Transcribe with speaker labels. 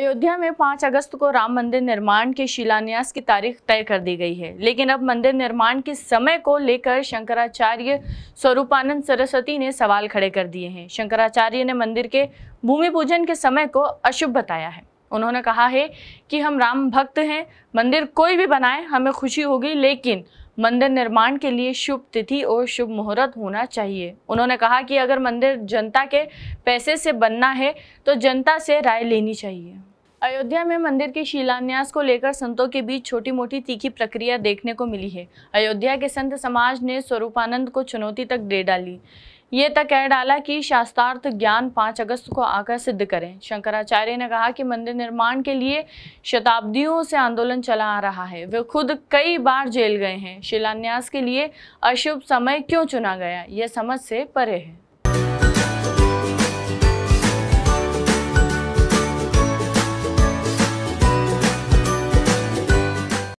Speaker 1: अयोध्या में 5 अगस्त को राम मंदिर निर्माण के शिलान्यास की तारीख तय कर दी गई है लेकिन अब मंदिर निर्माण के समय को लेकर शंकराचार्य स्वरूपानंद सरस्वती ने सवाल खड़े कर दिए हैं शंकराचार्य ने मंदिर के भूमि पूजन के समय को अशुभ बताया है उन्होंने कहा है कि हम राम भक्त हैं मंदिर कोई भी बनाए हमें खुशी होगी लेकिन मंदिर निर्माण के लिए शुभ तिथि और शुभ मुहूर्त होना चाहिए उन्होंने कहा कि अगर मंदिर जनता के पैसे से बनना है तो जनता से राय लेनी चाहिए अयोध्या में मंदिर के शिलान्यास को लेकर संतों के बीच छोटी मोटी तीखी प्रक्रिया देखने को मिली है अयोध्या के संत समाज ने स्वरूपानंद को चुनौती तक दे डाली ये तक कह डाला कि शास्त्रार्थ ज्ञान 5 अगस्त को आकर सिद्ध करें शंकराचार्य ने कहा कि मंदिर निर्माण के लिए शताब्दियों से आंदोलन चला आ रहा है वे खुद कई बार जेल गए हैं शिलान्यास के लिए अशुभ समय क्यों चुना गया यह समझ से परे है